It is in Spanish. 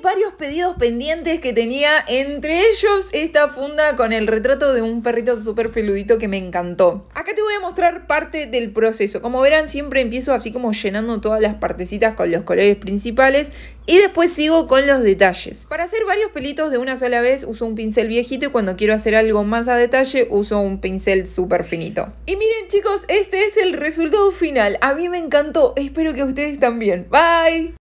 varios pedidos pendientes que tenía, entre ellos esta funda con el retrato de un perrito súper peludito que me encantó. Acá te voy a mostrar parte del proceso. Como verán, siempre empiezo así como llenando todas las partecitas con los colores principales y después sigo con los detalles. Para hacer varios pelitos de una sola vez uso un pincel viejito y cuando quiero hacer algo más a detalle uso un pincel súper finito. Y miren chicos, este es el resultado final. A mí me encantó, espero que a ustedes también. Bye!